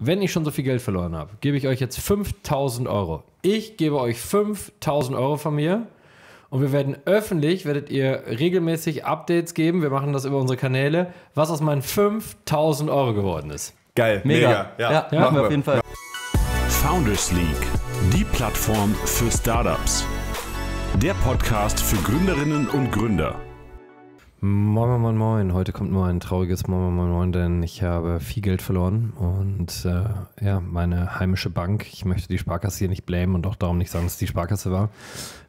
wenn ich schon so viel Geld verloren habe, gebe ich euch jetzt 5000 Euro. Ich gebe euch 5000 Euro von mir und wir werden öffentlich, werdet ihr regelmäßig Updates geben. Wir machen das über unsere Kanäle, was aus meinen 5000 Euro geworden ist. Geil, mega. mega. Ja, ja, ja machen wir auf jeden Fall. Founders League, die Plattform für Startups. Der Podcast für Gründerinnen und Gründer. Moin, moin, moin. moin. Heute kommt nur ein trauriges Moin, moin, moin, moin, denn ich habe viel Geld verloren und äh, ja, meine heimische Bank, ich möchte die Sparkasse hier nicht blamen und auch darum nicht sagen, dass es die Sparkasse war,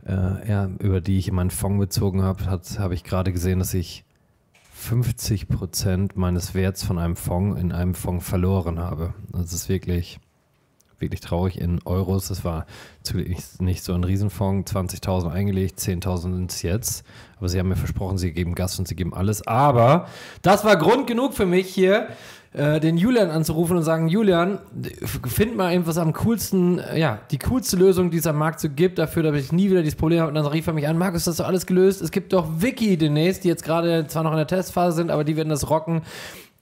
äh, ja, über die ich in meinen Fonds bezogen habe, habe ich gerade gesehen, dass ich 50 meines Werts von einem Fonds in einem Fonds verloren habe. Das ist wirklich wirklich traurig in Euros. Es war natürlich nicht so ein Riesenfonds, 20.000 eingelegt, 10.000 sind es jetzt. Aber sie haben mir versprochen, sie geben Gas und sie geben alles. Aber das war Grund genug für mich hier, äh, den Julian anzurufen und sagen, Julian, find mal irgendwas am coolsten, äh, ja, die coolste Lösung, die es am Markt so gibt, dafür, dass ich nie wieder dieses Problem habe. Und dann rief er mich an, Markus, hast du alles gelöst. Es gibt doch Wiki demnächst, die jetzt gerade zwar noch in der Testphase sind, aber die werden das rocken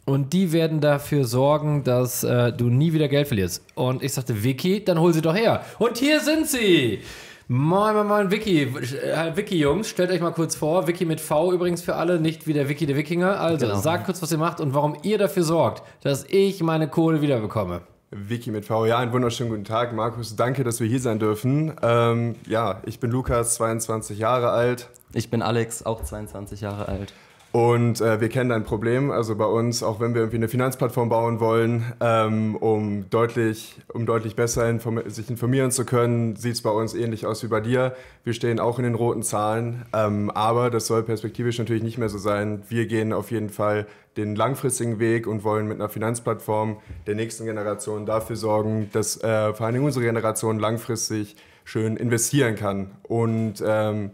und die werden dafür sorgen, dass äh, du nie wieder Geld verlierst. Und ich sagte, Vicky, dann hol sie doch her. Und hier sind sie. Moin, moin, moin, Vicky. Äh, Vicky, Jungs, stellt euch mal kurz vor. Vicky mit V übrigens für alle, nicht wie der Vicky der Wikinger. Also, genau. sagt kurz, was ihr macht und warum ihr dafür sorgt, dass ich meine Kohle wiederbekomme. Vicky mit V. Ja, einen wunderschönen guten Tag, Markus. Danke, dass wir hier sein dürfen. Ähm, ja, ich bin Lukas, 22 Jahre alt. Ich bin Alex, auch 22 Jahre alt. Und äh, wir kennen ein Problem, also bei uns, auch wenn wir irgendwie eine Finanzplattform bauen wollen, ähm, um deutlich, um deutlich besser inform sich informieren zu können, sieht es bei uns ähnlich aus wie bei dir. Wir stehen auch in den roten Zahlen, ähm, aber das soll perspektivisch natürlich nicht mehr so sein. Wir gehen auf jeden Fall den langfristigen Weg und wollen mit einer Finanzplattform der nächsten Generation dafür sorgen, dass äh, vor allen Dingen unsere Generation langfristig schön investieren kann. Und ähm,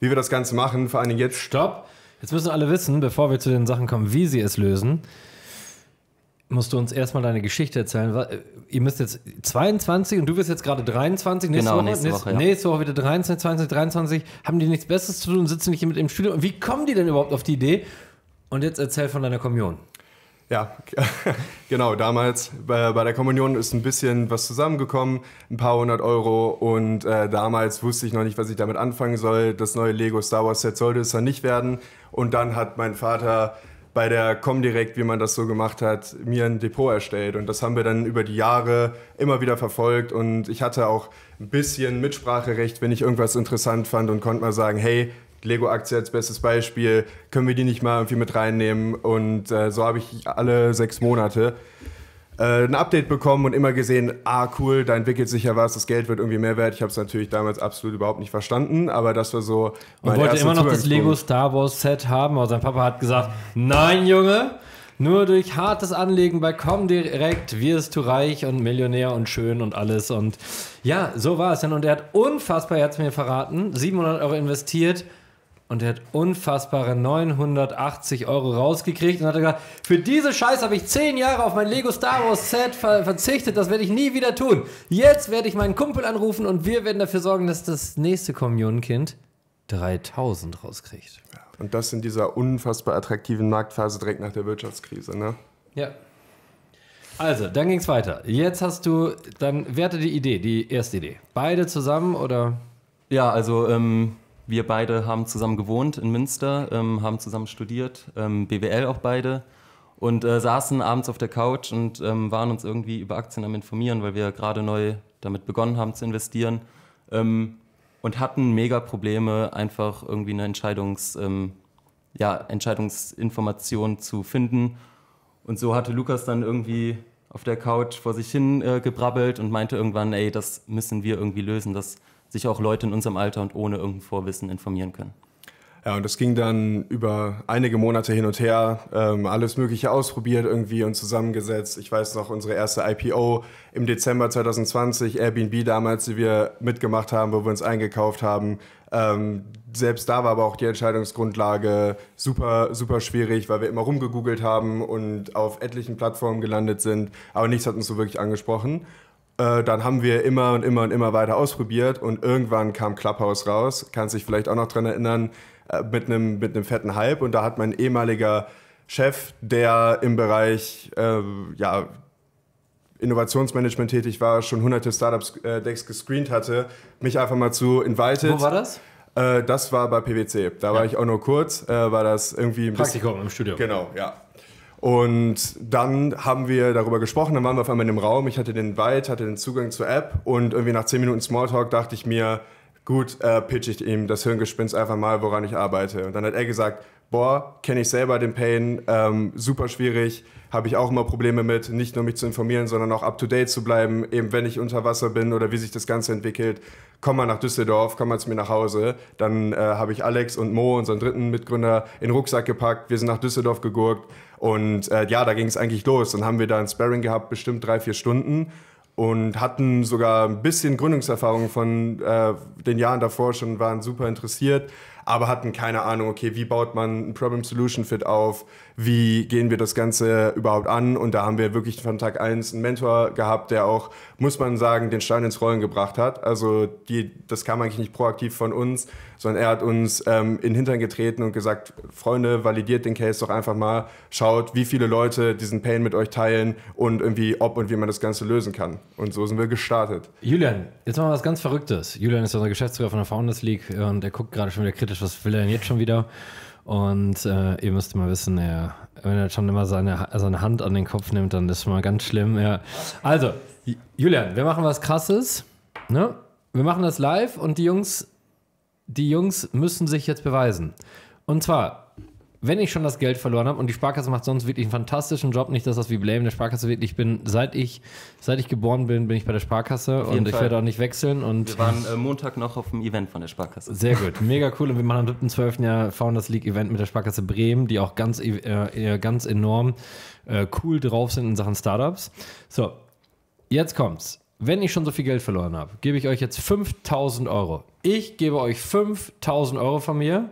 wie wir das Ganze machen, vor allen Dingen jetzt. Stopp! Jetzt müssen alle wissen, bevor wir zu den Sachen kommen, wie sie es lösen, musst du uns erstmal deine Geschichte erzählen. Äh, ihr müsst jetzt 22 und du bist jetzt gerade 23. Nächste genau, Woche, nächste, Woche, nächste, ja. nächste Woche wieder 23, 22, 23. Haben die nichts Besseres zu tun, sitzen nicht mit im Studio. Und wie kommen die denn überhaupt auf die Idee? Und jetzt erzähl von deiner Kommunion. Ja, genau, damals bei, bei, der Kommunion ist ein bisschen was zusammengekommen, ein paar hundert Euro und äh, damals wusste ich noch nicht, was ich damit anfangen soll. Das neue Lego Star Wars Set sollte es dann nicht werden und dann hat mein Vater bei der Comdirect, wie man das so gemacht hat, mir ein Depot erstellt. Und das haben wir dann über die Jahre immer wieder verfolgt. Und ich hatte auch ein bisschen Mitspracherecht, wenn ich irgendwas interessant fand und konnte mal sagen, hey, Lego-Aktie als bestes Beispiel, können wir die nicht mal irgendwie mit reinnehmen? Und äh, so habe ich alle sechs Monate äh, ein Update bekommen und immer gesehen, ah cool, da entwickelt sich ja was, das Geld wird irgendwie mehr wert. Ich habe es natürlich damals absolut überhaupt nicht verstanden, aber das war so. Man wollte immer noch das Lego Star Wars Set haben, aber sein Papa hat gesagt, nein Junge, nur durch hartes Anlegen bei Comdirect wirst du reich und Millionär und schön und alles. Und ja, so war es dann. Und er hat unfassbar, er hat es mir verraten, 700 Euro investiert. Und er hat unfassbare 980 Euro rausgekriegt und hat gesagt, für diese Scheiße habe ich 10 Jahre auf mein Lego Star Wars Set ver verzichtet, das werde ich nie wieder tun. Jetzt werde ich meinen Kumpel anrufen und wir werden dafür sorgen, dass das nächste Kommunenkind 3000 rauskriegt. Und das in dieser unfassbar attraktiven Marktphase direkt nach der Wirtschaftskrise, ne? Ja. Also, dann ging es weiter. Jetzt hast du, dann werte die Idee, die erste Idee. Beide zusammen oder? Ja, also ähm, wir beide haben zusammen gewohnt in Münster, ähm, haben zusammen studiert, ähm, BWL auch beide und äh, saßen abends auf der Couch und ähm, waren uns irgendwie über Aktien am Informieren, weil wir gerade neu damit begonnen haben zu investieren ähm, und hatten mega Probleme, einfach irgendwie eine Entscheidungs, ähm, ja, Entscheidungsinformation zu finden. Und so hatte Lukas dann irgendwie auf der Couch vor sich hin äh, gebrabbelt und meinte irgendwann, ey, das müssen wir irgendwie lösen, das sich auch Leute in unserem Alter und ohne irgendein Vorwissen informieren können. Ja, und das ging dann über einige Monate hin und her, ähm, alles Mögliche ausprobiert irgendwie und zusammengesetzt. Ich weiß noch, unsere erste IPO im Dezember 2020, Airbnb damals, die wir mitgemacht haben, wo wir uns eingekauft haben. Ähm, selbst da war aber auch die Entscheidungsgrundlage super, super schwierig, weil wir immer rumgegoogelt haben und auf etlichen Plattformen gelandet sind, aber nichts hat uns so wirklich angesprochen. Äh, dann haben wir immer und immer und immer weiter ausprobiert und irgendwann kam Clubhouse raus, kann sich vielleicht auch noch daran erinnern, äh, mit einem mit fetten Hype und da hat mein ehemaliger Chef, der im Bereich äh, ja, Innovationsmanagement tätig war, schon hunderte Startup-Decks äh, gescreent hatte, mich einfach mal zu invited. Wo war das? Äh, das war bei PwC. Da ja. war ich auch nur kurz, war das irgendwie ein Praktikum bisschen, im Studio. Genau, ja. Und dann haben wir darüber gesprochen, dann waren wir auf einmal in dem Raum, ich hatte den Wald, hatte den Zugang zur App und irgendwie nach 10 Minuten Smalltalk dachte ich mir, gut, äh, pitch ich ihm das Hirngespinst einfach mal, woran ich arbeite. Und dann hat er gesagt, boah, kenne ich selber den Pain, ähm, super schwierig, habe ich auch immer Probleme mit, nicht nur mich zu informieren, sondern auch up-to-date zu bleiben, eben wenn ich unter Wasser bin oder wie sich das Ganze entwickelt. Komm mal nach Düsseldorf, komm mal zu mir nach Hause. Dann äh, habe ich Alex und Mo, unseren dritten Mitgründer, in den Rucksack gepackt, wir sind nach Düsseldorf gegurkt und äh, ja, da ging es eigentlich los. Dann haben wir da ein Sparring gehabt, bestimmt drei, vier Stunden und hatten sogar ein bisschen Gründungserfahrung von äh, den Jahren davor schon, waren super interessiert aber hatten keine Ahnung, okay, wie baut man ein Problem-Solution-Fit auf, wie gehen wir das Ganze überhaupt an und da haben wir wirklich von Tag 1 einen Mentor gehabt, der auch, muss man sagen, den Stein ins Rollen gebracht hat. Also die, das kam eigentlich nicht proaktiv von uns, sondern er hat uns ähm, in den Hintern getreten und gesagt, Freunde, validiert den Case doch einfach mal, schaut, wie viele Leute diesen Pain mit euch teilen und irgendwie ob und wie man das Ganze lösen kann. Und so sind wir gestartet. Julian, jetzt machen wir was ganz Verrücktes. Julian ist unser Geschäftsführer von der Founders League äh, und er guckt gerade schon wieder kritisch kritisch, was will er denn jetzt schon wieder? Und äh, ihr müsst mal wissen, er, wenn er schon immer seine, seine Hand an den Kopf nimmt, dann ist es mal ganz schlimm. Ja. Also, Julian, wir machen was Krasses. Ne? Wir machen das live und die Jungs, die Jungs müssen sich jetzt beweisen. Und zwar wenn ich schon das Geld verloren habe und die Sparkasse macht sonst wirklich einen fantastischen Job, nicht, dass das wie Blame der Sparkasse wirklich, ich bin, seit ich, seit ich geboren bin, bin ich bei der Sparkasse und Fall. ich werde auch nicht wechseln. Und wir waren äh, Montag noch auf dem Event von der Sparkasse. Sehr gut, mega cool. Und wir machen am 3.12. ja Founders League Event mit der Sparkasse Bremen, die auch ganz, äh, äh, ganz enorm äh, cool drauf sind in Sachen Startups. So, jetzt kommt's. Wenn ich schon so viel Geld verloren habe, gebe ich euch jetzt 5000 Euro. Ich gebe euch 5000 Euro von mir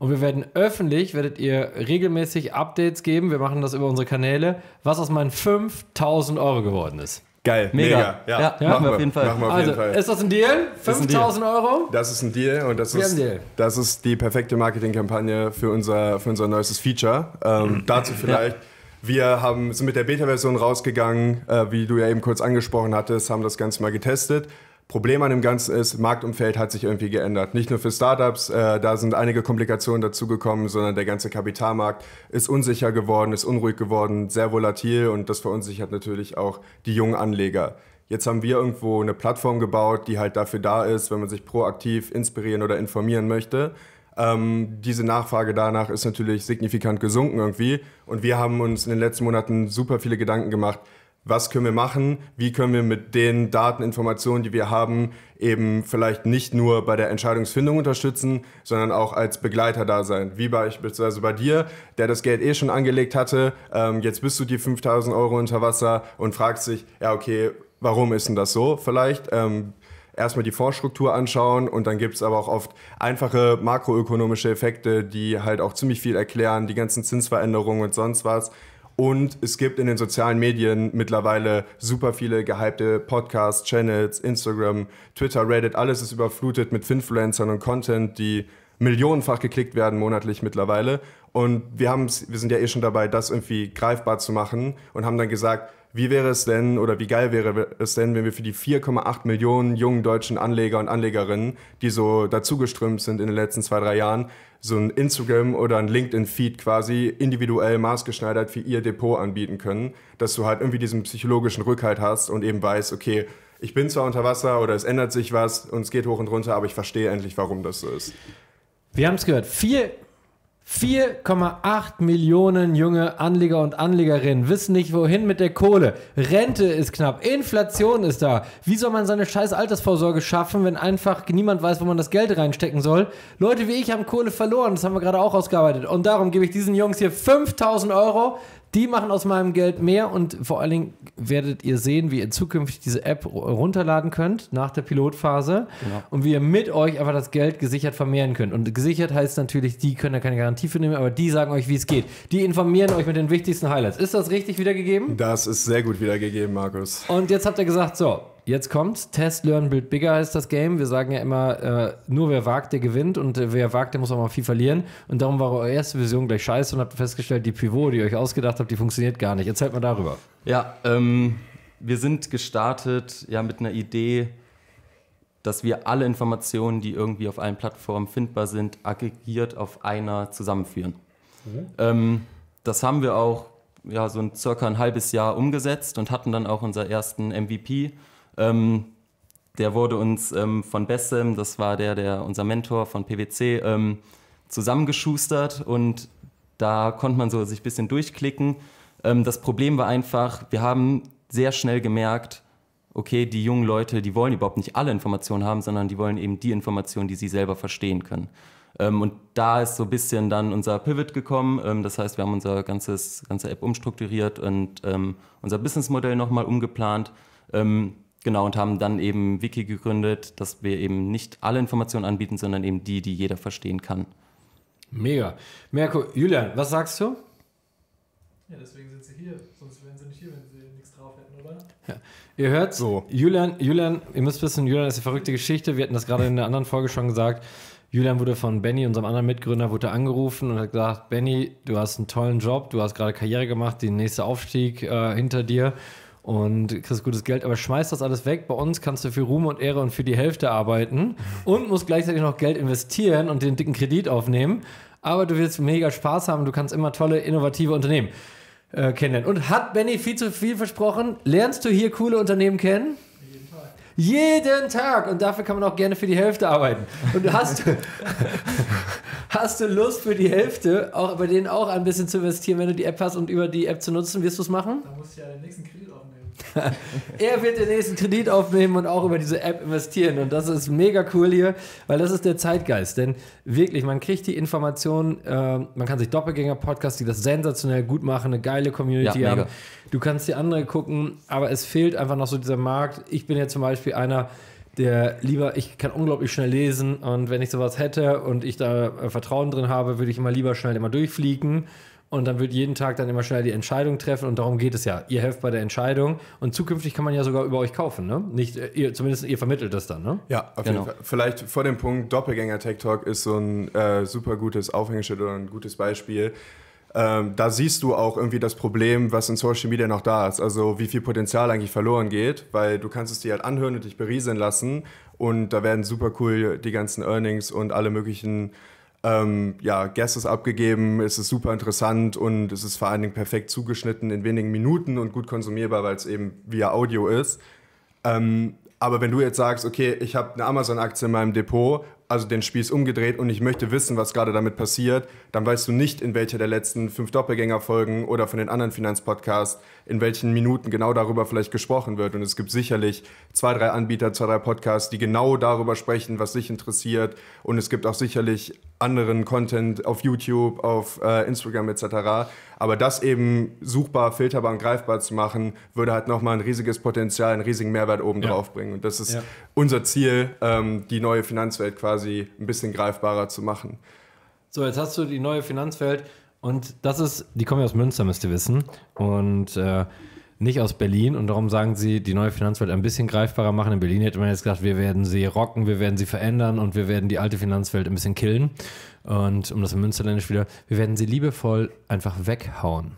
und wir werden öffentlich, werdet ihr regelmäßig Updates geben. Wir machen das über unsere Kanäle, was aus meinen 5000 Euro geworden ist. Geil, mega. mega. Ja, ja, ja machen wir auf jeden Fall. Machen wir auf also, jeden Fall. Ist das ein Deal? 5000 Euro? Das ist ein Deal und das, wir ist, Deal. das ist die perfekte Marketingkampagne für unser, für unser neuestes Feature. Ähm, dazu vielleicht. Ja. Wir haben, sind mit der Beta-Version rausgegangen, äh, wie du ja eben kurz angesprochen hattest, haben das Ganze mal getestet Problem an dem Ganzen ist, Marktumfeld hat sich irgendwie geändert. Nicht nur für Startups, äh, da sind einige Komplikationen dazugekommen, sondern der ganze Kapitalmarkt ist unsicher geworden, ist unruhig geworden, sehr volatil und das verunsichert natürlich auch die jungen Anleger. Jetzt haben wir irgendwo eine Plattform gebaut, die halt dafür da ist, wenn man sich proaktiv inspirieren oder informieren möchte. Ähm, diese Nachfrage danach ist natürlich signifikant gesunken irgendwie und wir haben uns in den letzten Monaten super viele Gedanken gemacht, was können wir machen, wie können wir mit den Daten, Informationen, die wir haben, eben vielleicht nicht nur bei der Entscheidungsfindung unterstützen, sondern auch als Begleiter da sein. Wie beispielsweise bei dir, der das Geld eh schon angelegt hatte, ähm, jetzt bist du die 5000 Euro unter Wasser und fragst dich, ja okay, warum ist denn das so vielleicht? Ähm, erstmal die Fondsstruktur anschauen und dann gibt es aber auch oft einfache makroökonomische Effekte, die halt auch ziemlich viel erklären, die ganzen Zinsveränderungen und sonst was. Und es gibt in den sozialen Medien mittlerweile super viele gehypte Podcasts, Channels, Instagram, Twitter, Reddit. Alles ist überflutet mit Finfluencern und Content, die millionenfach geklickt werden monatlich mittlerweile. Und wir, wir sind ja eh schon dabei, das irgendwie greifbar zu machen und haben dann gesagt, wie wäre es denn oder wie geil wäre es denn, wenn wir für die 4,8 Millionen jungen deutschen Anleger und Anlegerinnen, die so dazugeströmt sind in den letzten zwei, drei Jahren, so ein Instagram oder ein LinkedIn-Feed quasi individuell maßgeschneidert für ihr Depot anbieten können, dass du halt irgendwie diesen psychologischen Rückhalt hast und eben weißt, okay, ich bin zwar unter Wasser oder es ändert sich was und es geht hoch und runter, aber ich verstehe endlich, warum das so ist. Wir haben es gehört. Vier 4,8 Millionen junge Anleger und Anlegerinnen wissen nicht, wohin mit der Kohle. Rente ist knapp, Inflation ist da. Wie soll man seine scheiß Altersvorsorge schaffen, wenn einfach niemand weiß, wo man das Geld reinstecken soll? Leute wie ich haben Kohle verloren, das haben wir gerade auch ausgearbeitet. Und darum gebe ich diesen Jungs hier 5000 Euro, die machen aus meinem Geld mehr und vor allen Dingen werdet ihr sehen, wie ihr zukünftig diese App runterladen könnt nach der Pilotphase genau. und wie ihr mit euch einfach das Geld gesichert vermehren könnt. Und gesichert heißt natürlich, die können da keine Garantie für nehmen, aber die sagen euch, wie es geht. Die informieren euch mit den wichtigsten Highlights. Ist das richtig wiedergegeben? Das ist sehr gut wiedergegeben, Markus. Und jetzt habt ihr gesagt, so, Jetzt kommt Test, Learn, Build Bigger heißt das Game. Wir sagen ja immer, äh, nur wer wagt, der gewinnt und äh, wer wagt, der muss auch mal viel verlieren. Und darum war eure erste Version gleich scheiße und habt festgestellt, die Pivot, die ihr euch ausgedacht habt, die funktioniert gar nicht. Erzählt mal darüber. Ja, ähm, wir sind gestartet ja mit einer Idee, dass wir alle Informationen, die irgendwie auf allen Plattformen findbar sind, aggregiert auf einer zusammenführen. Mhm. Ähm, das haben wir auch ja, so ein circa ein halbes Jahr umgesetzt und hatten dann auch unser ersten MVP ähm, der wurde uns ähm, von Bessem, das war der, der unser Mentor von PwC, ähm, zusammengeschustert und da konnte man so sich ein bisschen durchklicken. Ähm, das Problem war einfach, wir haben sehr schnell gemerkt, okay, die jungen Leute, die wollen überhaupt nicht alle Informationen haben, sondern die wollen eben die Informationen, die sie selber verstehen können. Ähm, und da ist so ein bisschen dann unser Pivot gekommen. Ähm, das heißt, wir haben unser ganzes, ganze App umstrukturiert und unser Businessmodell nochmal umgeplant. Genau, und haben dann eben Wiki gegründet, dass wir eben nicht alle Informationen anbieten, sondern eben die, die jeder verstehen kann. Mega. Merko, Julian, was sagst du? Ja, deswegen sind sie hier. Sonst wären sie nicht hier, wenn sie nichts drauf hätten, oder? Ja. Ihr hört so. Julian, Julian, ihr müsst wissen, Julian ist eine verrückte Geschichte. Wir hatten das gerade in der anderen Folge schon gesagt. Julian wurde von Benny, unserem anderen Mitgründer, wurde angerufen und hat gesagt, Benny, du hast einen tollen Job, du hast gerade Karriere gemacht, den nächsten Aufstieg äh, hinter dir und kriegst gutes Geld, aber schmeißt das alles weg. Bei uns kannst du für Ruhm und Ehre und für die Hälfte arbeiten und musst gleichzeitig noch Geld investieren und den dicken Kredit aufnehmen. Aber du wirst mega Spaß haben, du kannst immer tolle, innovative Unternehmen äh, kennenlernen. Und hat Benny viel zu viel versprochen? Lernst du hier coole Unternehmen kennen? Jeden Tag. Jeden Tag. Und dafür kann man auch gerne für die Hälfte arbeiten. Und hast du, hast du Lust für die Hälfte, auch bei denen auch ein bisschen zu investieren, wenn du die App hast und über die App zu nutzen, wirst du es machen? Da musst du ja den nächsten Kredit er wird den nächsten Kredit aufnehmen und auch über diese App investieren. Und das ist mega cool hier, weil das ist der Zeitgeist. Denn wirklich, man kriegt die Informationen, äh, man kann sich Doppelgänger-Podcasts, die das sensationell gut machen, eine geile Community ja, haben. Du kannst die andere gucken, aber es fehlt einfach noch so dieser Markt. Ich bin ja zum Beispiel einer, der lieber, ich kann unglaublich schnell lesen und wenn ich sowas hätte und ich da äh, Vertrauen drin habe, würde ich immer lieber schnell immer durchfliegen und dann wird jeden Tag dann immer schnell die Entscheidung treffen und darum geht es ja. Ihr helft bei der Entscheidung und zukünftig kann man ja sogar über euch kaufen, ne? Nicht, äh, ihr, zumindest ihr vermittelt das dann, ne? Ja, auf genau. jeden Fall. Vielleicht vor dem Punkt, Doppelgänger-Tech-Talk ist so ein äh, super gutes Aufhängeschild oder ein gutes Beispiel. Ähm, da siehst du auch irgendwie das Problem, was in Social Media noch da ist. Also wie viel Potenzial eigentlich verloren geht, weil du kannst es dir halt anhören und dich berieseln lassen und da werden super cool die ganzen Earnings und alle möglichen ähm, ja, Guesses abgegeben, es ist super interessant und es ist vor allen Dingen perfekt zugeschnitten in wenigen Minuten und gut konsumierbar, weil es eben via Audio ist. Ähm, aber wenn du jetzt sagst, okay, ich habe eine Amazon-Aktie in meinem Depot, also den Spieß umgedreht und ich möchte wissen, was gerade damit passiert, dann weißt du nicht, in welcher der letzten fünf Doppelgängerfolgen oder von den anderen Finanzpodcasts, in welchen Minuten genau darüber vielleicht gesprochen wird. Und es gibt sicherlich zwei, drei Anbieter, zwei, drei Podcasts, die genau darüber sprechen, was dich interessiert. Und es gibt auch sicherlich anderen Content auf YouTube, auf äh, Instagram etc. Aber das eben suchbar, filterbar und greifbar zu machen, würde halt nochmal ein riesiges Potenzial, einen riesigen Mehrwert oben drauf ja. bringen. Und das ist ja. unser Ziel, ähm, die neue Finanzwelt quasi ein bisschen greifbarer zu machen. So, jetzt hast du die neue Finanzwelt und das ist, die kommen ja aus Münster, müsst ihr wissen. Und äh, nicht aus Berlin und darum sagen sie, die neue Finanzwelt ein bisschen greifbarer machen. In Berlin hätte man jetzt gesagt, wir werden sie rocken, wir werden sie verändern und wir werden die alte Finanzwelt ein bisschen killen. Und um das im Münsterländisch wieder, wir werden sie liebevoll einfach weghauen.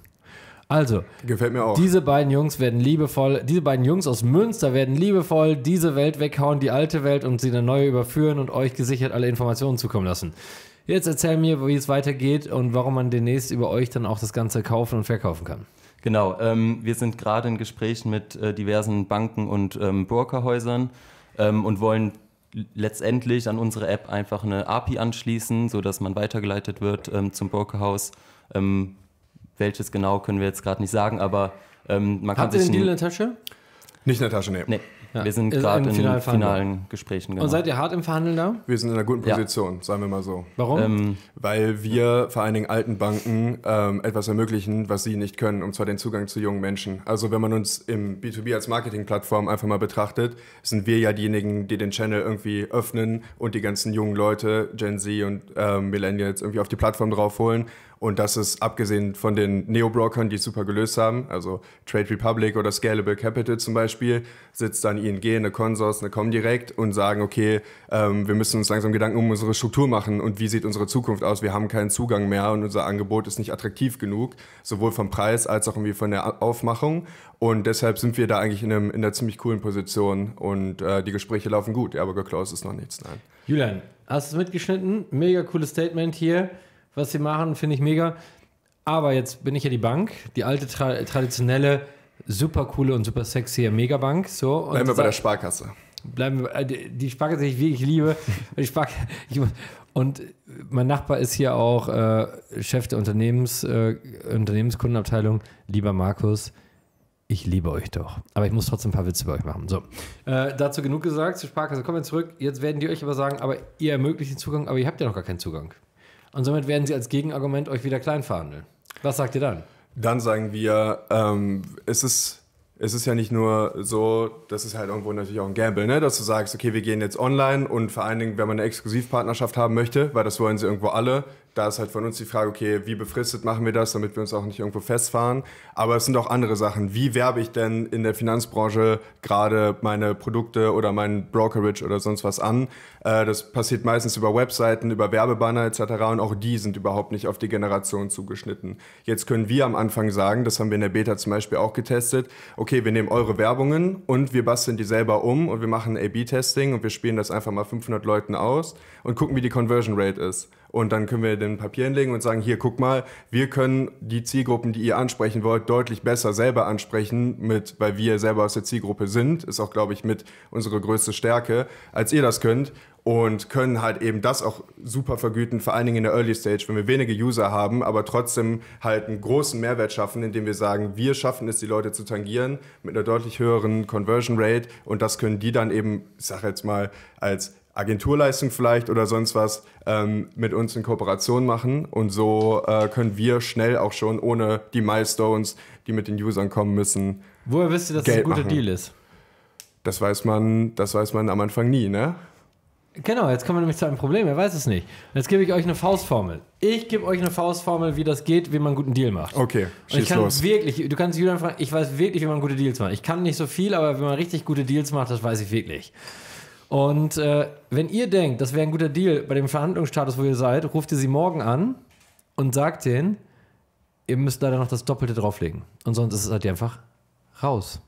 Also, gefällt mir auch. Diese beiden Jungs werden liebevoll, diese beiden Jungs aus Münster werden liebevoll diese Welt weghauen, die alte Welt und sie eine neue überführen und euch gesichert alle Informationen zukommen lassen. Jetzt erzähl mir, wie es weitergeht und warum man demnächst über euch dann auch das Ganze kaufen und verkaufen kann. Genau, ähm, wir sind gerade in Gesprächen mit äh, diversen Banken und ähm, Brokerhäusern ähm, und wollen letztendlich an unsere App einfach eine API anschließen, sodass man weitergeleitet wird ähm, zum Brokerhaus. Ähm, welches genau können wir jetzt gerade nicht sagen, aber ähm, man Habt kann sich. Habt ihr den Deal in der Tasche? Nicht in der Tasche, nee. nee. Ja. Wir sind gerade in Final finalen Gesprächen. Genau. Und seid ihr hart im Verhandeln da? Wir sind in einer guten Position, ja. sagen wir mal so. Warum? Ähm, Weil wir vor allen Dingen alten Banken ähm, etwas ermöglichen, was sie nicht können, und zwar den Zugang zu jungen Menschen. Also wenn man uns im B2B als Marketingplattform einfach mal betrachtet, sind wir ja diejenigen, die den Channel irgendwie öffnen und die ganzen jungen Leute, Gen Z und ähm, Millennials irgendwie auf die Plattform draufholen und das ist abgesehen von den Neo-Brokern, die es super gelöst haben, also Trade Republic oder Scalable Capital zum Beispiel, sitzt dann ING, eine Consors, eine Comdirect und sagen, okay, ähm, wir müssen uns langsam Gedanken um unsere Struktur machen und wie sieht unsere Zukunft aus? Wir haben keinen Zugang mehr und unser Angebot ist nicht attraktiv genug, sowohl vom Preis als auch irgendwie von der Aufmachung. Und deshalb sind wir da eigentlich in, einem, in einer ziemlich coolen Position und äh, die Gespräche laufen gut. Ja, aber geclosed ist noch nichts, nein. Julian, hast du es mitgeschnitten? Mega cooles Statement hier was sie machen, finde ich mega. Aber jetzt bin ich ja die Bank, die alte tra traditionelle, super coole und super sexy Megabank. So, und bleiben wir bei der Sparkasse. Bleiben wir, äh, die Sparkasse, die ich wirklich liebe. die Sparkasse, ich, und mein Nachbar ist hier auch äh, Chef der Unternehmens, äh, Unternehmenskundenabteilung. Lieber Markus, ich liebe euch doch. Aber ich muss trotzdem ein paar Witze bei euch machen. So, äh, dazu genug gesagt zur Sparkasse. Kommen wir zurück. Jetzt werden die euch aber sagen, aber ihr ermöglicht den Zugang, aber ihr habt ja noch gar keinen Zugang. Und somit werden sie als Gegenargument euch wieder klein verhandeln. Was sagt ihr dann? Dann sagen wir, ähm, es ist es ist ja nicht nur so, das ist halt irgendwo natürlich auch ein Gamble, ne? dass du sagst, okay, wir gehen jetzt online und vor allen Dingen, wenn man eine Exklusivpartnerschaft haben möchte, weil das wollen sie irgendwo alle, da ist halt von uns die Frage, okay, wie befristet machen wir das, damit wir uns auch nicht irgendwo festfahren. Aber es sind auch andere Sachen. Wie werbe ich denn in der Finanzbranche gerade meine Produkte oder mein Brokerage oder sonst was an? Äh, das passiert meistens über Webseiten, über Werbebanner etc. Und auch die sind überhaupt nicht auf die Generation zugeschnitten. Jetzt können wir am Anfang sagen, das haben wir in der Beta zum Beispiel auch getestet, okay, wir nehmen eure Werbungen und wir basteln die selber um und wir machen A-B-Testing und wir spielen das einfach mal 500 Leuten aus und gucken, wie die Conversion Rate ist. Und dann können wir den Papier hinlegen und sagen, hier, guck mal, wir können die Zielgruppen, die ihr ansprechen wollt, deutlich besser selber ansprechen, mit, weil wir selber aus der Zielgruppe sind, ist auch, glaube ich, mit unsere größte Stärke, als ihr das könnt und können halt eben das auch super vergüten, vor allen Dingen in der Early Stage, wenn wir wenige User haben, aber trotzdem halt einen großen Mehrwert schaffen, indem wir sagen, wir schaffen es, die Leute zu tangieren mit einer deutlich höheren Conversion Rate und das können die dann eben, ich sag jetzt mal, als Agenturleistung vielleicht oder sonst was ähm, mit uns in Kooperation machen. Und so äh, können wir schnell auch schon ohne die Milestones, die mit den Usern kommen müssen. Woher wisst ihr, dass Geld das ein guter machen. Deal ist? Das weiß man, das weiß man am Anfang nie, ne? Genau, jetzt kommen wir nämlich zu einem Problem, er weiß es nicht. Jetzt gebe ich euch eine Faustformel. Ich gebe euch eine Faustformel, wie das geht, wie man einen guten Deal macht. Okay, schieß ich kann los. wirklich, du kannst Julian fragen, ich weiß wirklich, wie man gute Deals macht. Ich kann nicht so viel, aber wenn man richtig gute Deals macht, das weiß ich wirklich. Und äh, wenn ihr denkt, das wäre ein guter Deal bei dem Verhandlungsstatus, wo ihr seid, ruft ihr sie morgen an und sagt denen, ihr müsst leider noch das Doppelte drauflegen. Und sonst ist es halt einfach raus.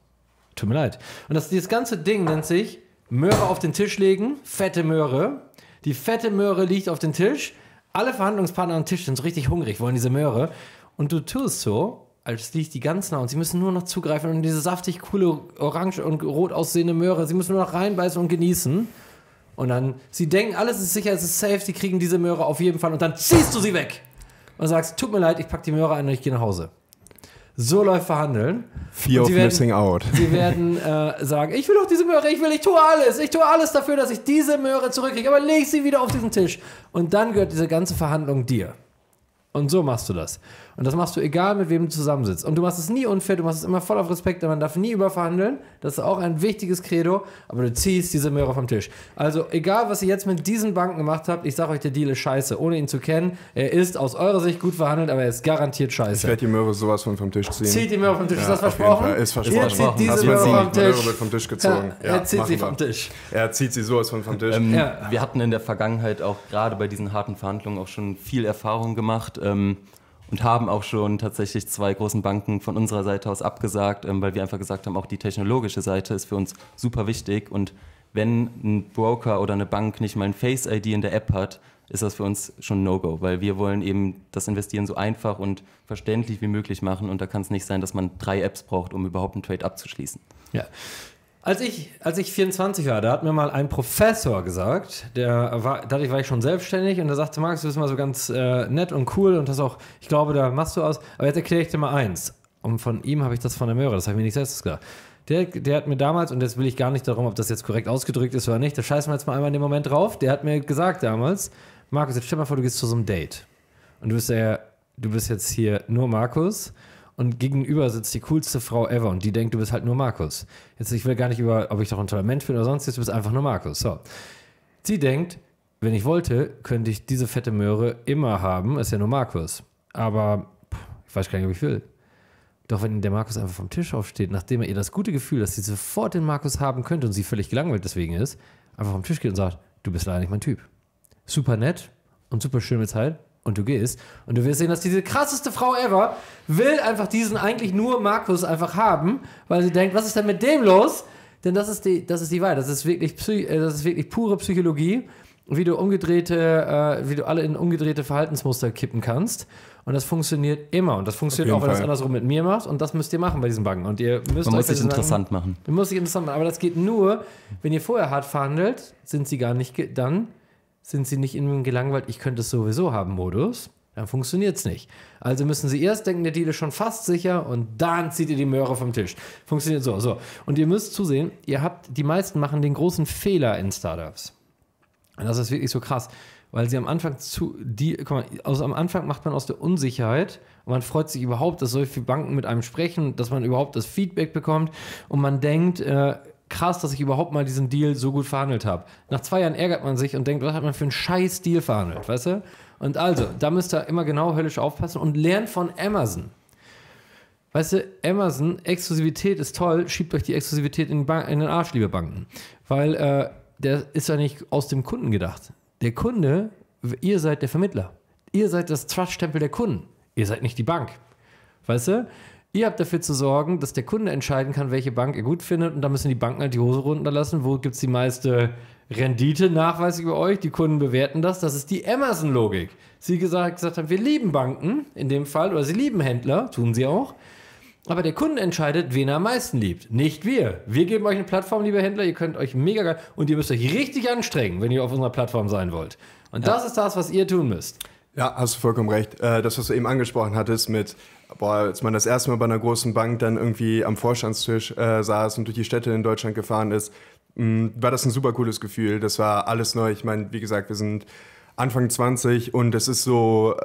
Tut mir leid. Und das, dieses ganze Ding nennt sich Möhre auf den Tisch legen, fette Möhre. Die fette Möhre liegt auf den Tisch. Alle Verhandlungspartner am Tisch sind so richtig hungrig, wollen diese Möhre. Und du tust so als liegt die ganz nah und sie müssen nur noch zugreifen und diese saftig coole, orange und rot aussehende Möhre, sie müssen nur noch reinbeißen und genießen. Und dann, sie denken, alles ist sicher, es ist safe, sie kriegen diese Möhre auf jeden Fall und dann ziehst du sie weg. Und sagst, tut mir leid, ich pack die Möhre ein und ich gehe nach Hause. So läuft Verhandeln. Fear of werden, missing out. Sie werden äh, sagen, ich will doch diese Möhre, ich will, ich tue alles, ich tue alles dafür, dass ich diese Möhre zurückkriege, aber leg sie wieder auf diesen Tisch. Und dann gehört diese ganze Verhandlung dir. Und so machst du das. Und das machst du egal, mit wem du zusammensitzt. Und du machst es nie unfair, du machst es immer voll auf Respekt, denn man darf nie überverhandeln. Das ist auch ein wichtiges Credo, aber du ziehst diese Möhre vom Tisch. Also, egal, was ihr jetzt mit diesen Banken gemacht habt, ich sag euch, der Deal ist scheiße. Ohne ihn zu kennen, er ist aus eurer Sicht gut verhandelt, aber er ist garantiert scheiße. Ich werde die Möhre sowas von vom Tisch ziehen. Zieht die Möhre vom Tisch, ja, ist das versprochen? Ist versprochen. Er zieht diese Hast Möhre vom Tisch. Möhre wird vom Tisch gezogen. Ja, ja, er zieht sie vom Tisch. Er zieht sie sowas von vom Tisch. Ähm, wir hatten in der Vergangenheit auch gerade bei diesen harten Verhandlungen auch schon viel Erfahrung gemacht. Ähm, und haben auch schon tatsächlich zwei großen Banken von unserer Seite aus abgesagt, ähm, weil wir einfach gesagt haben, auch die technologische Seite ist für uns super wichtig und wenn ein Broker oder eine Bank nicht mal ein Face ID in der App hat, ist das für uns schon No-Go, weil wir wollen eben das Investieren so einfach und verständlich wie möglich machen und da kann es nicht sein, dass man drei Apps braucht, um überhaupt einen Trade abzuschließen. Ja. Als ich, als ich 24 war, da hat mir mal ein Professor gesagt, der war, dadurch war ich schon selbstständig und da sagte, Max, du bist mal so ganz äh, nett und cool und das auch, ich glaube, da machst du aus. Aber jetzt erkläre ich dir mal eins. Und von ihm habe ich das von der Möhre, das habe ich mir nicht selbst gesagt. Der, der hat mir damals, und jetzt will ich gar nicht darum, ob das jetzt korrekt ausgedrückt ist oder nicht, da scheißen wir jetzt mal einmal in den Moment drauf, der hat mir gesagt damals, Markus, jetzt stell mal vor, du gehst zu so einem Date. Und du bist ja, du bist jetzt hier nur Markus und gegenüber sitzt die coolste Frau ever und die denkt, du bist halt nur Markus. Jetzt, ich will gar nicht über, ob ich doch ein toller Mensch bin oder sonst, du bist einfach nur Markus. So. Sie denkt, wenn ich wollte, könnte ich diese fette Möhre immer haben, ist ja nur Markus. Aber pff, ich weiß gar nicht, ob ich will. Doch wenn der Markus einfach vom Tisch aufsteht, nachdem er ihr das gute Gefühl, dass sie sofort den Markus haben könnte und sie völlig gelangweilt deswegen ist, einfach vom Tisch geht und sagt, du bist leider nicht mein Typ. Super nett und super schön mit Zeit, und du gehst. Und du wirst sehen, dass diese krasseste Frau ever will einfach diesen eigentlich nur Markus einfach haben, weil sie denkt, was ist denn mit dem los? Denn das ist die, das ist die Wahl. Das ist wirklich, äh, das ist wirklich pure Psychologie, wie du umgedrehte, äh, wie du alle in umgedrehte Verhaltensmuster kippen kannst. Und das funktioniert immer. Und das funktioniert auch, wenn du das andersrum mit mir machst. Und das müsst ihr machen bei diesen Banken. Und ihr müsst Man muss sich interessant sagen, machen. Man muss sich interessant machen. Aber das geht nur, wenn ihr vorher hart verhandelt, sind sie gar nicht dann sind sie nicht in gelangweilt, ich könnte es sowieso haben Modus, dann funktioniert es nicht. Also müssen sie erst denken, der Deal ist schon fast sicher und dann zieht ihr die Möhre vom Tisch. Funktioniert so, so. Und ihr müsst zusehen, ihr habt, die meisten machen den großen Fehler in Startups. Und das ist wirklich so krass, weil sie am Anfang zu, die, guck mal, also am Anfang macht man aus der Unsicherheit und man freut sich überhaupt, dass so viele Banken mit einem sprechen, dass man überhaupt das Feedback bekommt und man denkt, äh, krass, dass ich überhaupt mal diesen Deal so gut verhandelt habe. Nach zwei Jahren ärgert man sich und denkt, was hat man für einen scheiß Deal verhandelt, weißt du? Und also, da müsst ihr immer genau höllisch aufpassen und lernt von Amazon. Weißt du, Amazon, Exklusivität ist toll, schiebt euch die Exklusivität in, den, in den Arsch, liebe Banken. Weil äh, der ist ja nicht aus dem Kunden gedacht. Der Kunde, ihr seid der Vermittler. Ihr seid das trust tempel der Kunden. Ihr seid nicht die Bank. Weißt du? Ihr habt dafür zu sorgen, dass der Kunde entscheiden kann, welche Bank er gut findet. Und da müssen die Banken halt die Hose runterlassen. Wo gibt es die meiste Rendite nachweislich bei euch? Die Kunden bewerten das. Das ist die Amazon-Logik. Sie gesagt, gesagt haben, wir lieben Banken in dem Fall oder sie lieben Händler, tun sie auch. Aber der Kunde entscheidet, wen er am meisten liebt. Nicht wir. Wir geben euch eine Plattform, liebe Händler. Ihr könnt euch mega geil und ihr müsst euch richtig anstrengen, wenn ihr auf unserer Plattform sein wollt. Und ja. das ist das, was ihr tun müsst. Ja, hast du vollkommen recht. Äh, das, was du eben angesprochen hattest mit boah, als man das erste Mal bei einer großen Bank dann irgendwie am Vorstandstisch äh, saß und durch die Städte in Deutschland gefahren ist, mh, hm, war das ein super cooles Gefühl. Das war alles neu. Ich meine, wie gesagt, wir sind Anfang 20 und es ist so,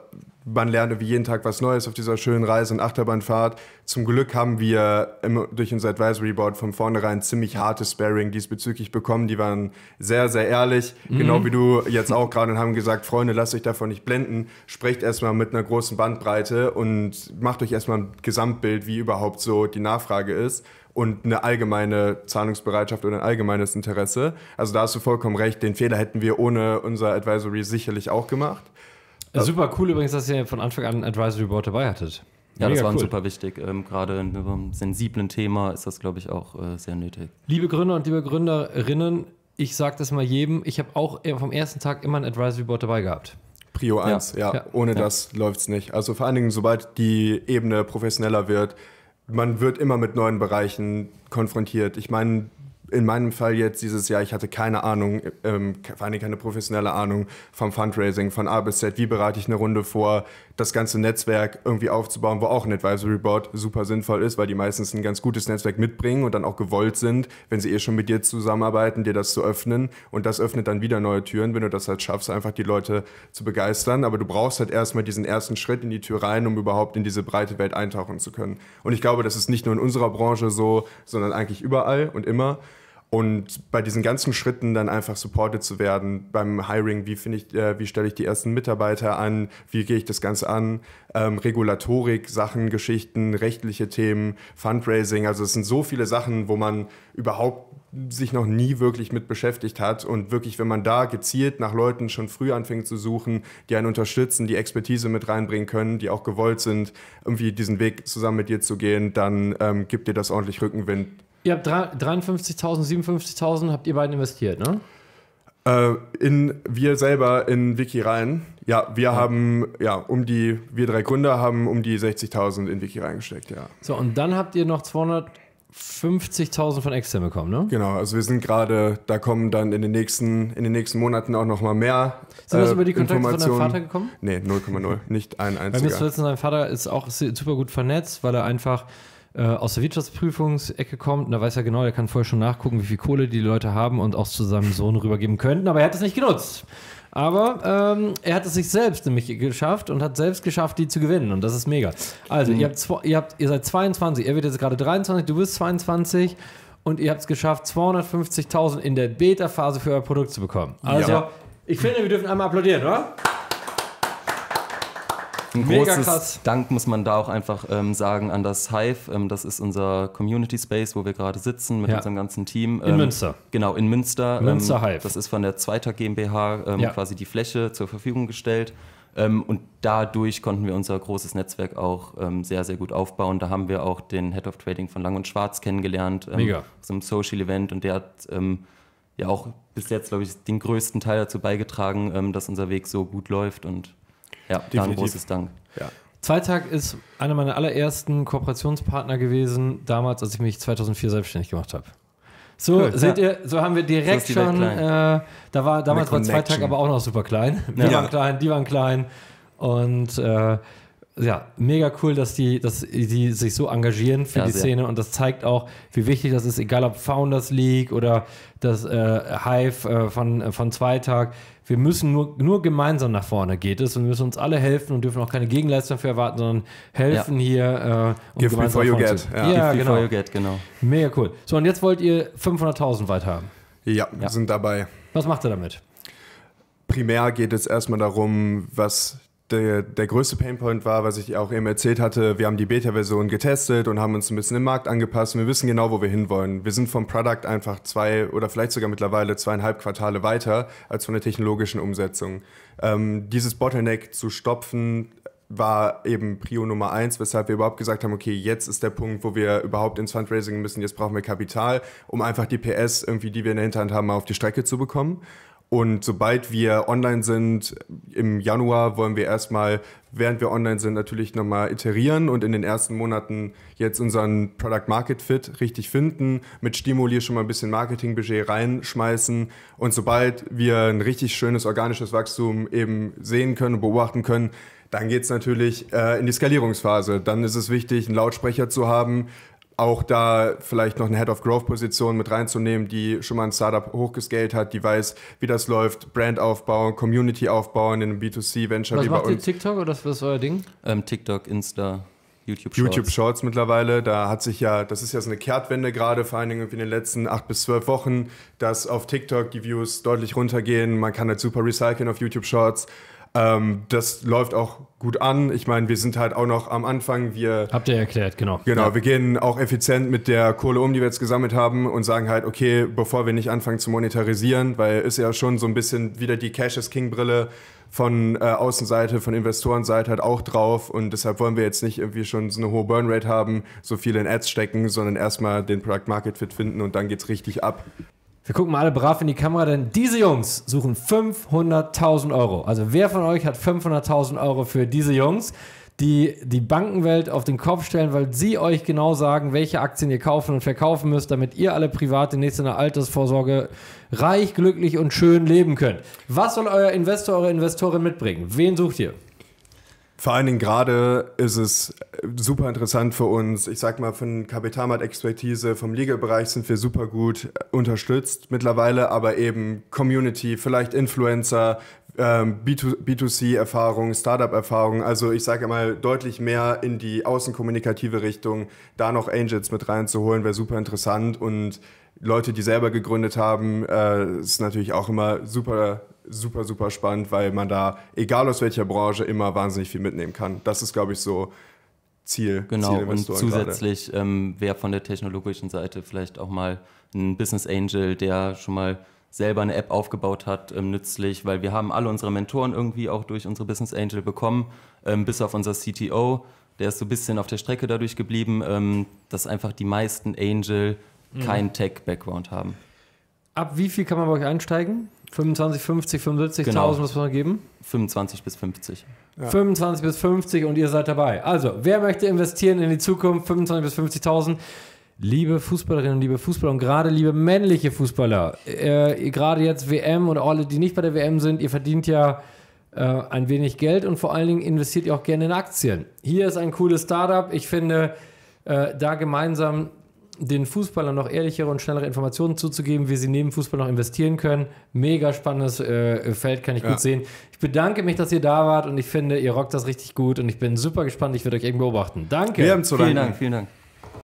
man lernte wie jeden Tag was Neues auf dieser schönen Reise und Achterbahnfahrt. Zum Glück haben wir durch unser Advisory Board von vornherein ziemlich hartes Sparing diesbezüglich bekommen. Die waren sehr, sehr ehrlich, mhm. genau wie du jetzt auch gerade, und haben gesagt, Freunde, lasst euch davon nicht blenden. Sprecht erstmal mit einer großen Bandbreite und macht euch erstmal ein Gesamtbild, wie überhaupt so die Nachfrage ist und eine allgemeine Zahlungsbereitschaft oder ein allgemeines Interesse. Also da hast du vollkommen recht, den Fehler hätten wir ohne unser Advisory sicherlich auch gemacht. Also, super cool übrigens, dass ihr von Anfang an ein Advisory Board dabei hattet. Ja, Mega das war cool. super wichtig. Ähm, gerade in einem sensiblen Thema ist das, glaube ich, auch äh, sehr nötig. Liebe Gründer und liebe Gründerinnen, ich sage das mal jedem, ich habe auch e-, vom ersten Tag immer ein Advisory Board dabei gehabt. Prio 1, ja. ja. ja. Ohne ja. das läuft es nicht. Also vor allen Dingen, sobald die Ebene professioneller wird, man wird immer mit neuen Bereichen konfrontiert. Ich meine, in meinem Fall jetzt dieses Jahr, ich hatte keine Ahnung, ähm, vor allem keine professionelle Ahnung vom Fundraising, von A bis Z, wie bereite ich eine Runde vor, das ganze Netzwerk irgendwie aufzubauen, wo auch ein Advisory Board super sinnvoll ist, weil die meistens ein ganz gutes Netzwerk mitbringen und dann auch gewollt sind, wenn sie eh schon mit dir zusammenarbeiten, dir das zu öffnen. Und das öffnet dann wieder neue Türen, wenn du das halt schaffst, einfach die Leute zu begeistern. Aber du brauchst halt erstmal diesen ersten Schritt in die Tür rein, um überhaupt in diese breite Welt eintauchen zu können. Und ich glaube, das ist nicht nur in unserer Branche so, sondern eigentlich überall und immer. Und bei diesen ganzen Schritten dann einfach supported zu werden, beim Hiring, wie finde ich, äh, wie stelle ich die ersten Mitarbeiter an, wie gehe ich das Ganze an, ähm, Regulatorik, Sachen, Geschichten, rechtliche Themen, Fundraising. Also es sind so viele Sachen, wo man überhaupt sich noch nie wirklich mit beschäftigt hat. Und wirklich, wenn man da gezielt nach Leuten schon früh anfängt zu suchen, die einen unterstützen, die Expertise mit reinbringen können, die auch gewollt sind, irgendwie diesen Weg zusammen mit dir zu gehen, dann ähm, gibt dir das ordentlich Rückenwind Ihr habt 53.000, 57.000 habt ihr beiden investiert, ne? Äh, in wir selber in Wiki rein. Ja, wir ja. haben ja um die wir drei Gründer haben um die 60.000 in Wiki reingesteckt, ja. So und dann habt ihr noch 250.000 von extern bekommen, ne? Genau, also wir sind gerade, da kommen dann in den nächsten in den nächsten Monaten auch nochmal mehr Sind das äh, über die Kontakte von deinem Vater gekommen? Nee, 0,0, nicht ein einziger. Bei mir ist letztens, sein Vater ist auch super gut vernetzt, weil er einfach äh, aus der Wirtschaftsprüfungsecke kommt und da weiß er genau, er kann vorher schon nachgucken, wie viel Kohle die Leute haben und auch zu seinem Sohn rübergeben könnten, aber er hat es nicht genutzt. Aber ähm, er hat es sich selbst nämlich geschafft und hat selbst geschafft, die zu gewinnen. Und das ist mega. Also, mhm. ihr, habt, ihr, habt, ihr seid 22, er wird jetzt gerade 23, du bist 22 und ihr habt es geschafft, 250.000 in der Beta-Phase für euer Produkt zu bekommen. Also, ja. ich finde, wir dürfen einmal applaudieren, oder? Ein Mega großes krass. Dank muss man da auch einfach ähm, sagen an das Hive. Ähm, das ist unser Community Space, wo wir gerade sitzen mit ja. unserem ganzen Team. in ähm, Münster. Genau, in Münster. Ähm, Münster Hive. Das ist von der Zweiter GmbH ähm, ja. quasi die Fläche zur Verfügung gestellt. Ähm, und dadurch konnten wir unser großes Netzwerk auch ähm, sehr, sehr gut aufbauen. Da haben wir auch den Head of Trading von Lang und Schwarz kennengelernt, ähm, Mega. So ein Social Event. Und der hat ähm, ja auch bis jetzt, glaube ich, den größten Teil dazu beigetragen, dass unser Weg so gut läuft. Und ja, da ein großes Dank. Ja. Zweitag ist einer meiner allerersten Kooperationspartner gewesen, damals, als ich mich 2004 selbstständig gemacht habe. So, cool, seht ja. ihr, so haben wir direkt, so schon, äh, da war, damals war Zweitag aber auch noch super klein. Wir ja. waren klein, die waren klein und äh, ja, mega cool, dass die, dass die sich so engagieren für ja, die sehr. Szene und das zeigt auch, wie wichtig das ist, egal ob Founders League oder das äh, Hive äh, von, äh, von Zweitag. Wir müssen nur, nur gemeinsam nach vorne geht es und wir müssen uns alle helfen und dürfen auch keine Gegenleistung für erwarten, sondern helfen ja. hier. Äh, und Give gemeinsam you get. Ja, ja genau. you get, genau. Mega cool. So, und jetzt wollt ihr 500.000 weit haben. Ja, ja, sind dabei. Was macht ihr damit? Primär geht es erstmal darum, was der, der größte Painpoint war, was ich auch eben erzählt hatte, wir haben die Beta-Version getestet und haben uns ein bisschen im Markt angepasst. Wir wissen genau, wo wir hinwollen. Wir sind vom Product einfach zwei oder vielleicht sogar mittlerweile zweieinhalb Quartale weiter als von der technologischen Umsetzung. Ähm, dieses Bottleneck zu stopfen, war eben Prio Nummer eins, weshalb wir überhaupt gesagt haben, okay, jetzt ist der Punkt, wo wir überhaupt ins Fundraising müssen, jetzt brauchen wir Kapital, um einfach die PS irgendwie, die wir in der Hinterhand haben, auf die Strecke zu bekommen. Und sobald wir online sind, im Januar wollen wir erstmal, während wir online sind, natürlich nochmal iterieren und in den ersten Monaten jetzt unseren Product Market Fit richtig finden, mit Stimuli schon mal ein bisschen Marketingbudget reinschmeißen. Und sobald wir ein richtig schönes organisches Wachstum eben sehen können und beobachten können, dann geht es natürlich äh, in die Skalierungsphase. Dann ist es wichtig, einen Lautsprecher zu haben, auch da vielleicht noch eine Head of Growth Position mit reinzunehmen, die schon mal ein Startup hochgescaled hat, die weiß, wie das läuft, Brand aufbauen, Community aufbauen in einem B2C Venture. Was wie macht bei uns. ihr TikTok oder was ist euer Ding? Ähm, TikTok, Insta. YouTube Shorts. YouTube Shorts mittlerweile, da hat sich ja, das ist ja so eine Kehrtwende gerade, vor allen Dingen in den letzten acht bis zwölf Wochen, dass auf TikTok die Views deutlich runtergehen. Man kann halt super recyceln auf YouTube Shorts. Ähm, das läuft auch gut an. Ich meine, wir sind halt auch noch am Anfang. Wir, Habt ihr erklärt, genau. Genau, ja. wir gehen auch effizient mit der Kohle um, die wir jetzt gesammelt haben und sagen halt, okay, bevor wir nicht anfangen zu monetarisieren, weil ist ja schon so ein bisschen wieder die Cash is King Brille von äh, Außenseite, von Investorenseite halt auch drauf und deshalb wollen wir jetzt nicht irgendwie schon so eine hohe Burn Rate haben, so viel in Ads stecken, sondern erstmal den Product Market Fit finden und dann geht's richtig ab. Wir gucken mal alle brav in die Kamera, denn diese Jungs suchen 500.000 Euro. Also wer von euch hat 500.000 Euro für diese Jungs, die die Bankenwelt auf den Kopf stellen, weil sie euch genau sagen, welche Aktien ihr kaufen und verkaufen müsst, damit ihr alle privat demnächst in der Altersvorsorge reich, glücklich und schön leben könnt. Was soll euer Investor, eure Investorin mitbringen? Wen sucht ihr? Vor allen Dingen gerade ist es super interessant für uns. Ich sag mal, von Kapitalmarkt-Expertise, vom Legal-Bereich sind wir super gut unterstützt mittlerweile, aber eben Community, vielleicht Influencer, ähm, B2C-Erfahrung, Startup-Erfahrung. Also ich sage mal, deutlich mehr in die außenkommunikative Richtung, da noch Angels mit reinzuholen, wäre super interessant. Und Leute, die selber gegründet haben, äh, ist natürlich auch immer super super, super spannend, weil man da, egal aus welcher Branche, immer wahnsinnig viel mitnehmen kann. Das ist, glaube ich, so Ziel. Genau, Ziel und zusätzlich ähm, wäre von der technologischen Seite vielleicht auch mal ein Business Angel, der schon mal selber eine App aufgebaut hat, ähm, nützlich, weil wir haben alle unsere Mentoren irgendwie auch durch unsere Business Angel bekommen, ähm, bis auf unser CTO, der ist so ein bisschen auf der Strecke dadurch geblieben, ähm, dass einfach die meisten Angel mhm. keinen Tech-Background haben. Ab wie viel kann man bei euch einsteigen? 25, 50, 75.000, genau. was muss man geben? 25 bis 50. Ja. 25 bis 50 und ihr seid dabei. Also, wer möchte investieren in die Zukunft? 25 bis 50.000. Liebe Fußballerinnen und liebe Fußballer und gerade liebe männliche Fußballer, äh, gerade jetzt WM oder alle, die nicht bei der WM sind, ihr verdient ja äh, ein wenig Geld und vor allen Dingen investiert ihr auch gerne in Aktien. Hier ist ein cooles Startup. Ich finde, äh, da gemeinsam den Fußballern noch ehrlichere und schnellere Informationen zuzugeben, wie sie neben Fußball noch investieren können. Mega spannendes äh, Feld, kann ich ja. gut sehen. Ich bedanke mich, dass ihr da wart und ich finde, ihr rockt das richtig gut und ich bin super gespannt. Ich werde euch eben beobachten. Danke. Wir haben zu vielen Dank, vielen Dank.